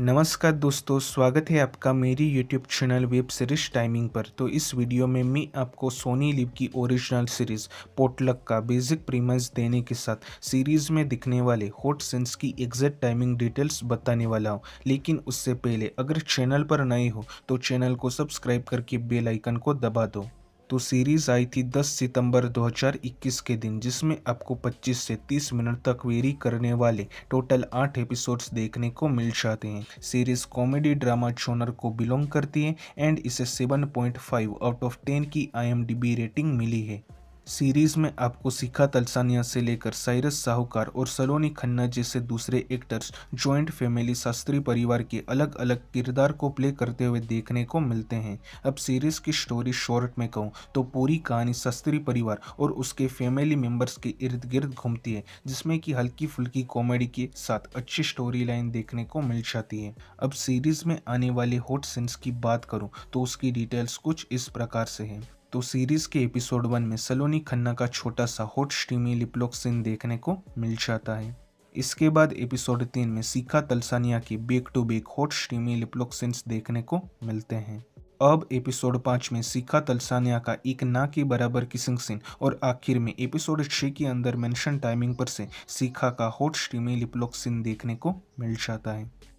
नमस्कार दोस्तों स्वागत है आपका मेरी YouTube channel web series timing पर तो इस वीडियो में मैं आपको सोनी लिव की ओरिजिनल सीरीज पोटलक का बेसिक प्रीमियस देने के साथ सीरीज में दिखने वाले हॉट सेंस की एग्जैक्ट टाइमिंग डिटेल्स बताने वाला हूँ लेकिन उससे पहले अगर चैनल पर नए हो तो चैनल को सब्सक्राइब करके बेलाइकन को दबा दो तो सीरीज़ आई थी 10 सितंबर 2021 के दिन जिसमें आपको 25 से 30 मिनट तक वेरी करने वाले टोटल आठ एपिसोड्स देखने को मिल जाते हैं सीरीज़ कॉमेडी ड्रामा चोनर को बिलोंग करती है एंड इसे 7.5 आउट ऑफ 10 की आईएमडीबी रेटिंग मिली है सीरीज़ में आपको सिखा तलसानिया से लेकर साइरस साहूकार और सलोनी खन्ना जैसे दूसरे एक्टर्स जॉइंट फैमिली शास्त्री परिवार के अलग अलग किरदार को प्ले करते हुए देखने को मिलते हैं अब सीरीज़ की स्टोरी शॉर्ट में कहूँ तो पूरी कहानी शास्त्री परिवार और उसके फैमिली मेम्बर्स के इर्द गिर्द घूमती है जिसमें कि हल्की फुल्की कॉमेडी के साथ अच्छी स्टोरी लाइन देखने को मिल जाती है अब सीरीज़ में आने वाले हॉट सीन्स की बात करूँ तो उसकी डिटेल्स कुछ इस प्रकार से है तो सीरीज़ के एपिसोड वन में सलोनी खन्ना का छोटा सा हॉट स्टीमी लिपलॉक सीन देखने को मिल जाता है इसके बाद एपिसोड तीन में सीखा तलसानिया के back to back hot steamy liplock scenes देखने को मिलते हैं अब एपिसोड पाँच में सीखा तलसानिया का एक ना के बराबर किसिंग सीन और आखिर में एपिसोड छः के अंदर मेंशन टाइमिंग पर से सीखा का हॉट स्टीमी लिपलॉक सीन देखने को मिल जाता है